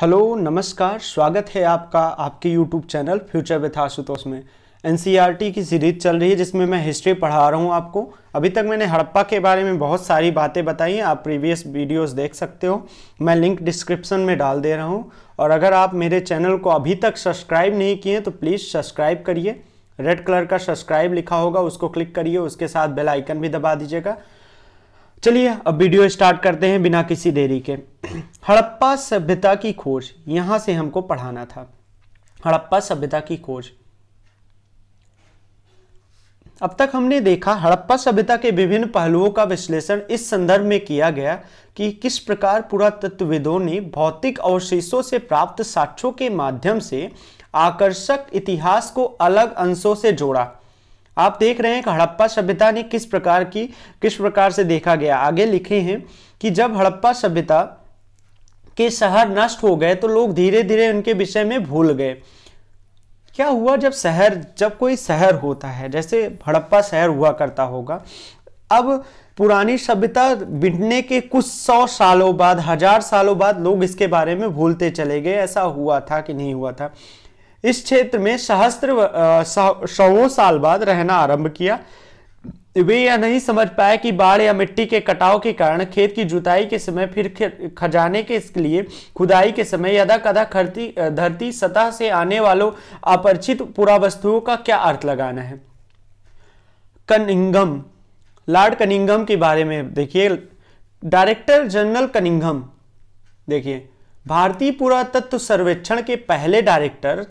hello नमस्कार स्वागत है आपका आपके YouTube channel future with Ashutosh में एन e की सीरीज चल रही है जिसमें मैं हिस्ट्री पढ़ा रहा हूँ आपको अभी तक मैंने हड़प्पा के बारे में बहुत सारी बातें बताई हैं आप प्रीवियस वीडियोस देख सकते हो मैं लिंक डिस्क्रिप्शन में डाल दे रहा हूँ और अगर आप मेरे चैनल को अभी तक सब्सक्राइब नहीं किए तो प्लीज़ सब्सक्राइब करिए रेड कलर का सब्सक्राइब लिखा होगा उसको क्लिक करिए उसके साथ बेल आइकन भी दबा दीजिएगा चलिए अब वीडियो स्टार्ट करते हैं बिना किसी देरी के हड़प्पा सभ्यता की खोज यहां से हमको पढ़ाना था हड़प्पा सभ्यता की खोज अब तक हमने देखा हड़प्पा सभ्यता के विभिन्न पहलुओं का विश्लेषण इस संदर्भ में किया गया कि किस प्रकार पुरातत्वविदों ने भौतिक अवशेषों से प्राप्त साक्ष्यों के माध्यम से आकर्षक इतिहास को अलग अंशों से जोड़ा आप देख रहे हैं कि हड़प्पा सभ्यता ने किस प्रकार की किस प्रकार से देखा गया आगे लिखे हैं कि जब हड़प्पा सभ्यता के शहर नष्ट हो गए तो लोग धीरे धीरे उनके विषय में भूल गए क्या हुआ जब शहर जब कोई शहर होता है जैसे हड़प्पा शहर हुआ करता होगा अब पुरानी सभ्यता बिटने के कुछ सौ सालों बाद हजार सालों बाद लोग इसके बारे में भूलते चले गए ऐसा हुआ था कि नहीं हुआ था इस क्षेत्र में सहस्त्र सौ साल बाद रहना आरंभ किया वे यह नहीं समझ पाए कि बाढ़ या मिट्टी के कटाव के कारण खेत की जुताई के समय फिर खजाने के लिए खुदाई के समय यदा कदा खरती धरती सतह से आने वालों अपरिचित पुरावस्तुओं का क्या अर्थ लगाना है कनिंगम लॉर्ड कनिंगम के बारे में देखिए डायरेक्टर जनरल कनिंगम देखिए भारतीय पुरातत्व सर्वेक्षण के पहले डायरेक्टर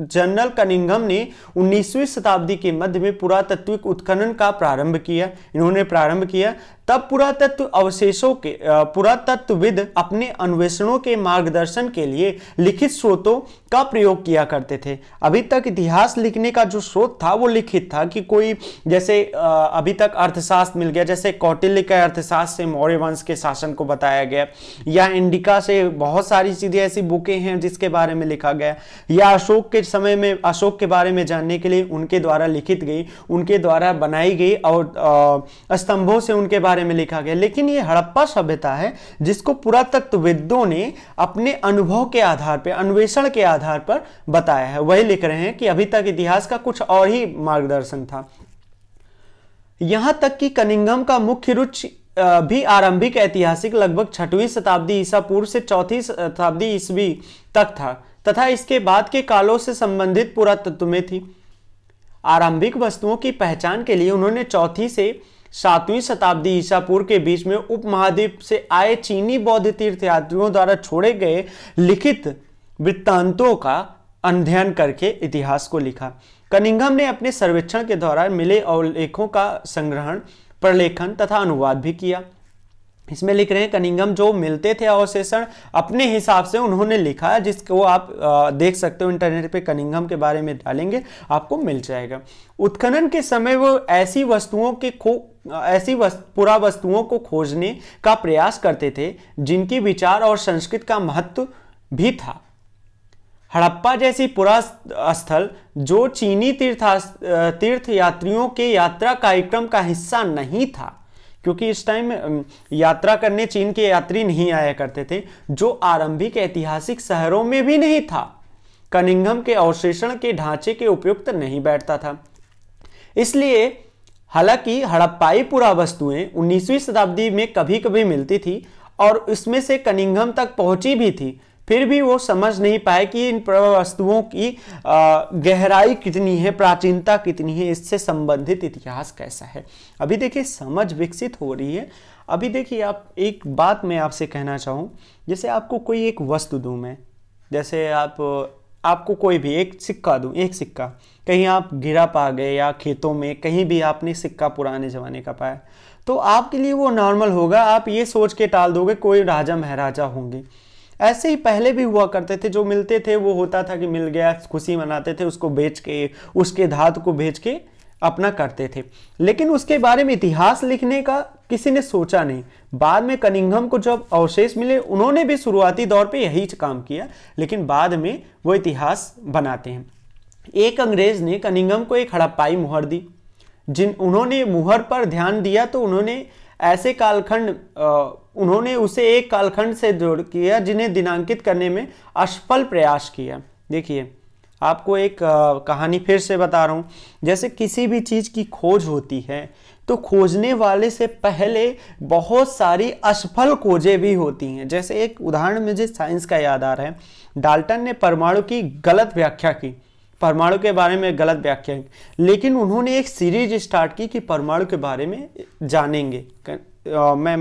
जनरल कनिंगम ने 19वीं शताब्दी के मध्य में पुरातत्विक उत्खनन का प्रारंभ किया इन्होंने प्रारंभ किया तब पुरातत्व अवशेषों के पुरातत्वविद अपने अन्वेषणों के मार्गदर्शन के लिए लिखित स्रोतों का प्रयोग किया करते थे अभी तक इतिहास लिखने का जो स्रोत था वो लिखित था कि कोई जैसे अभी तक अर्थशास्त्र मिल गया जैसे कौटिल्य के अर्थशास्त्र से मौर्य वंश के शासन को बताया गया या इंडिका से बहुत सारी चीज़ें ऐसी बुकें हैं जिसके बारे में लिखा गया या अशोक के समय में अशोक के बारे में जानने के लिए उनके द्वारा लिखित गई उनके द्वारा बनाई गई और स्तंभों से उनके बारे बारे में लिखा गया लेकिन ये हड़प्पा सभ्यता है जिसको पुरातत्वविदों ने अपने अनुभव के आधार पर अन्वेषण के आधार पर बताया है वही लिख रहे हैं कि अभी तक इतिहास का कुछ और ही मार्गदर्शन था यहां तक कि कनिंगम का मुख्य रुचि भी आरंभिक ऐतिहासिक लगभग छठवीं शताब्दी ईसा पूर्व से चौथी शताब्दी ईस्वी तक था तथा इसके बाद के कालों से संबंधित पुरातत्व में थी आरंभिक वस्तुओं की पहचान के लिए उन्होंने चौथी से सातवीं शताब्दी ईसापुर के बीच में उपमहाद्वीप से आए चीनी बौद्ध तीर्थयात्रियों द्वारा छोड़े गए लिखित वृत्तांतों का अध्ययन करके इतिहास को लिखा कनिंगम ने अपने सर्वेक्षण के दौरान मिले अवलेखों का संग्रहण प्रलेखन तथा अनुवाद भी किया इसमें लिख रहे हैं कनिंगम जो मिलते थे अवशेषण अपने हिसाब से उन्होंने लिखा जिसको आप देख सकते हो इंटरनेट पे कनिंगम के बारे में डालेंगे आपको मिल जाएगा उत्खनन के समय वो ऐसी वस्तुओं के खो ऐसी वस्त, पुरा वस्तुओं को खोजने का प्रयास करते थे जिनकी विचार और संस्कृत का महत्व भी था हड़प्पा जैसी पुरा स्थल जो चीनी तीर्थ तीर्थ यात्रियों के यात्रा कार्यक्रम का हिस्सा नहीं था क्योंकि इस टाइम यात्रा करने चीन के यात्री नहीं आया करते थे जो आरंभिक ऐतिहासिक शहरों में भी नहीं था कनिंगम के अवशेषण के ढांचे के उपयुक्त नहीं बैठता था इसलिए हालांकि हड़प्पाई पुरावस्तुएं 19वीं शताब्दी में कभी कभी मिलती थी और उसमें से कनिंगम तक पहुंची भी थी फिर भी वो समझ नहीं पाए कि इन पुरावस्तुओं की गहराई कितनी है प्राचीनता कितनी है इससे संबंधित इतिहास कैसा है अभी देखिए समझ विकसित हो रही है अभी देखिए आप एक बात मैं आपसे कहना चाहूँ जैसे आपको कोई एक वस्तु दूँ मैं जैसे आप आपको कोई भी एक सिक्का दूँ एक सिक्का कहीं आप गिरा पा गए या खेतों में कहीं भी आपने सिक्का पुराने ज़माने का पाया तो आपके लिए वो नॉर्मल होगा आप ये सोच के टाल दोगे कोई राजा महाराजा होंगे ऐसे ही पहले भी हुआ करते थे जो मिलते थे वो होता था कि मिल गया खुशी मनाते थे उसको बेच के उसके धात को बेच के अपना करते थे लेकिन उसके बारे में इतिहास लिखने का किसी ने सोचा नहीं बाद में कनिंघम को जब अवशेष मिले उन्होंने भी शुरुआती दौर पे यही काम किया लेकिन बाद में वो इतिहास बनाते हैं एक अंग्रेज ने कनिंघम को एक हड़प्पाई मुहर दी जिन उन्होंने मुहर पर ध्यान दिया तो उन्होंने ऐसे कालखंड उन्होंने उसे एक कालखंड से जोड़ किया जिन्हें दिनांकित करने में असफल प्रयास किया देखिए आपको एक कहानी फिर से बता रहा हूँ जैसे किसी भी चीज़ की खोज होती है तो खोजने वाले से पहले बहुत सारी असफल खोजें भी होती हैं जैसे एक उदाहरण मुझे साइंस का याद आ रहा है डाल्टन ने परमाणु की गलत व्याख्या की परमाणु के बारे में गलत व्याख्या लेकिन उन्होंने एक सीरीज स्टार्ट की कि परमाणु के बारे में जानेंगे मैं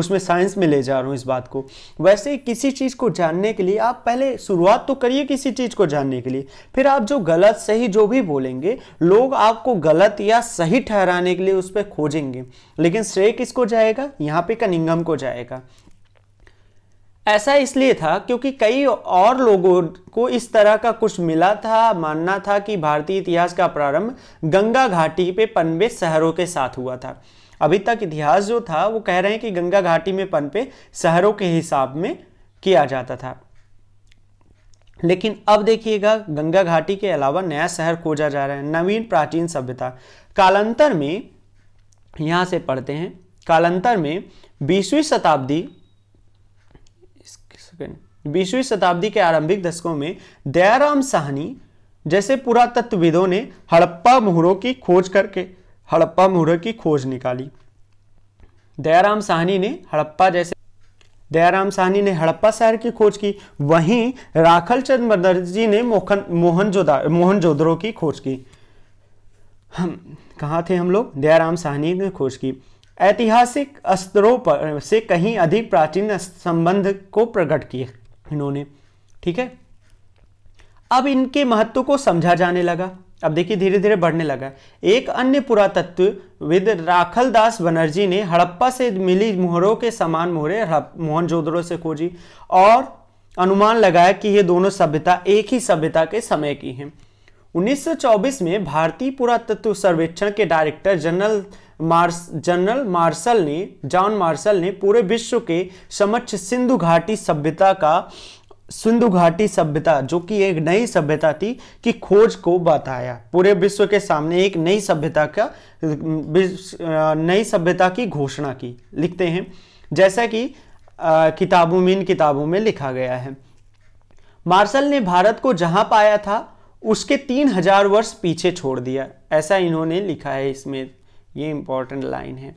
उसमें साइंस में ले जा रहा हूँ इस बात को वैसे किसी चीज़ को जानने के लिए आप पहले शुरुआत तो करिए किसी चीज़ को जानने के लिए फिर आप जो गलत सही जो भी बोलेंगे लोग आपको गलत या सही ठहराने के लिए उस पर खोजेंगे लेकिन श्रेय किसको जाएगा यहाँ पे कनिंगम को जाएगा ऐसा इसलिए था क्योंकि कई और लोगों को इस तरह का कुछ मिला था मानना था कि भारतीय इतिहास का प्रारंभ गंगा घाटी पे पनबे शहरों के साथ हुआ था अभी तक इतिहास जो था वो कह रहे हैं कि गंगा घाटी में पनपे शहरों के हिसाब में किया जाता था लेकिन अब देखिएगा गंगा घाटी के अलावा नया शहर खोजा जा रहा है नवीन प्राचीन सभ्यता कालांतर में यहां से पढ़ते हैं कालांतर में बीसवीं शताब्दी बीसवीं शताब्दी के आरंभिक दशकों में दयाराम साहनी जैसे पुरातत्वविदों ने हड़प्पा मुहरों की खोज करके हड़प्पा मुहूर्त की खोज निकाली दयाराम साहनी ने हड़प्पा जैसे दयाराम साहनी ने हड़प्पा शहर की खोज की वहीं राखल चंद बनर्जी ने मोहन मोहन मोहनजोदड़ो की खोज की हम कहाँ थे हम लोग दयाराम साहनी ने खोज की ऐतिहासिक स्तरों पर से कहीं अधिक प्राचीन संबंध को प्रकट किए इन्होंने ठीक है अब इनके महत्व को समझा जाने लगा अब देखिए धीरे धीरे बढ़ने लगा एक अन्य पुरातत्व विद राखल दास बनर्जी ने हड़प्पा से मिली मोहरों के समान मोहरें मोहनजोदड़ो से खोजी और अनुमान लगाया कि ये दोनों सभ्यता एक ही सभ्यता के समय की हैं 1924 में भारतीय पुरातत्व सर्वेक्षण के डायरेक्टर जनरल मार्स जनरल मार्शल ने जॉन मार्शल ने पूरे विश्व के समक्ष सिंधु घाटी सभ्यता का सिंधु घाटी सभ्यता जो कि एक नई सभ्यता थी की खोज को बताया पूरे विश्व के सामने एक नई सभ्यता का नई सभ्यता की घोषणा की लिखते हैं जैसा कि किताबों में इन किताबों में लिखा गया है मार्शल ने भारत को जहां पाया था उसके तीन हजार वर्ष पीछे छोड़ दिया ऐसा इन्होंने लिखा है इसमें ये इंपॉर्टेंट लाइन है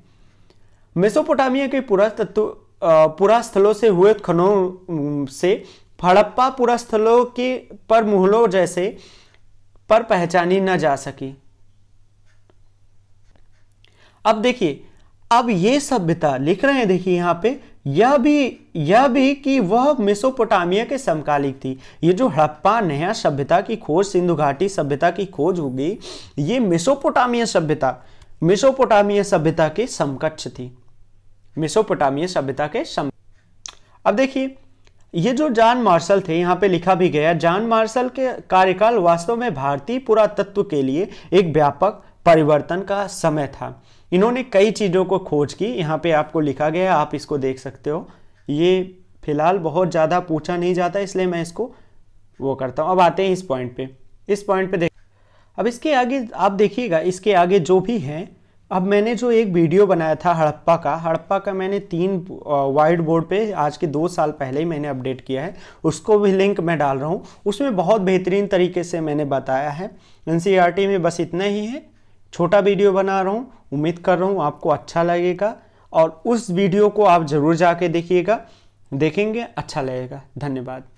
मेसोपोटामिया के पुरातत्व पुरास्थलों से हुए खनों से हड़प्पा पुरस्थलों की पर मुहलों जैसे पर पहचानी न जा सकी अब देखिए अब ये सभ्यता लिख रहे हैं देखिए यहां पे यह भी यह भी कि वह मेसोपोटामिया के समकालिक थी ये जो हड़प्पा नया सभ्यता की खोज सिंधु घाटी सभ्यता की खोज होगी ये मेसोपोटामिया सभ्यता मेसोपोटामिया सभ्यता के समकक्ष थी मेसोपोटामिया सभ्यता के सम अब देखिए ये जो जान मार्शल थे यहाँ पे लिखा भी गया जान मार्शल के कार्यकाल वास्तव में भारतीय पुरातत्व के लिए एक व्यापक परिवर्तन का समय था इन्होंने कई चीज़ों को खोज की यहाँ पे आपको लिखा गया आप इसको देख सकते हो ये फिलहाल बहुत ज़्यादा पूछा नहीं जाता इसलिए मैं इसको वो करता हूँ अब आते हैं इस पॉइंट पे इस पॉइंट पे देख अब इसके आगे आप देखिएगा इसके आगे जो भी हैं अब मैंने जो एक वीडियो बनाया था हड़प्पा का हड़प्पा का मैंने तीन वाइट बोर्ड पे आज के दो साल पहले ही मैंने अपडेट किया है उसको भी लिंक मैं डाल रहा हूँ उसमें बहुत बेहतरीन तरीके से मैंने बताया है एन e में बस इतना ही है छोटा वीडियो बना रहा हूँ उम्मीद कर रहा हूँ आपको अच्छा लगेगा और उस वीडियो को आप ज़रूर जाके देखिएगा देखेंगे अच्छा लगेगा धन्यवाद